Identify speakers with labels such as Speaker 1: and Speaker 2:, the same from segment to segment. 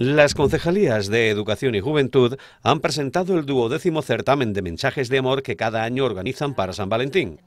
Speaker 1: Las concejalías de Educación y Juventud han presentado el duodécimo certamen de mensajes de amor que cada año organizan para San Valentín.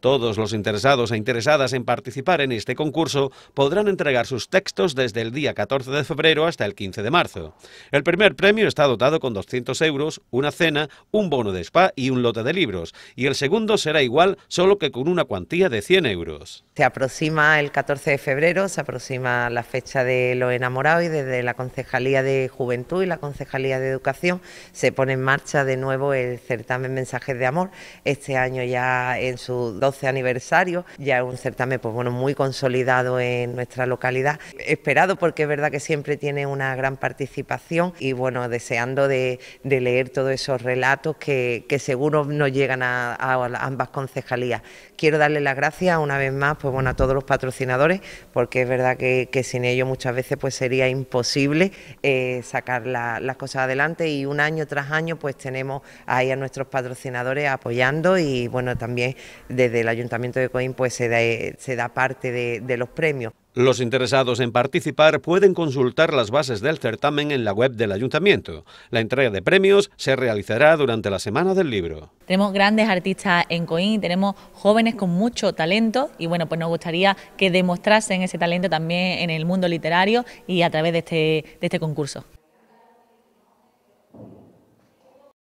Speaker 1: Todos los interesados e interesadas en participar en este concurso podrán entregar sus textos desde el día 14 de febrero hasta el 15 de marzo. El primer premio está dotado con 200 euros, una cena, un bono de spa y un lote de libros, y el segundo será igual, solo que con una cuantía de 100 euros. Se
Speaker 2: aproxima el 14 de febrero, se aproxima la fecha de lo enamorado y desde la Concejalía de Juventud y la Concejalía de Educación se pone en marcha de nuevo el certamen Mensajes de Amor, este año ya en su 12 aniversario, ya es un certamen pues bueno, muy consolidado en nuestra localidad, esperado porque es verdad que siempre tiene una gran participación y bueno, deseando de, leer todos esos relatos que, seguro nos llegan a, ambas concejalías. Quiero darle las gracias una vez más pues bueno, a todos los patrocinadores, porque es verdad que, sin ellos muchas veces pues sería imposible eh, sacar las cosas adelante y un año tras año pues tenemos ahí a nuestros patrocinadores apoyando y bueno, también desde del Ayuntamiento de Coín pues se da, eh, parte de, los premios.
Speaker 1: Los interesados en participar pueden consultar las bases del certamen en la web del ayuntamiento. La entrega de premios se realizará durante la Semana del Libro.
Speaker 3: Tenemos grandes artistas en Coín, tenemos jóvenes con mucho talento y bueno, pues nos gustaría que demostrasen ese talento también en el mundo literario y a través de este, este concurso.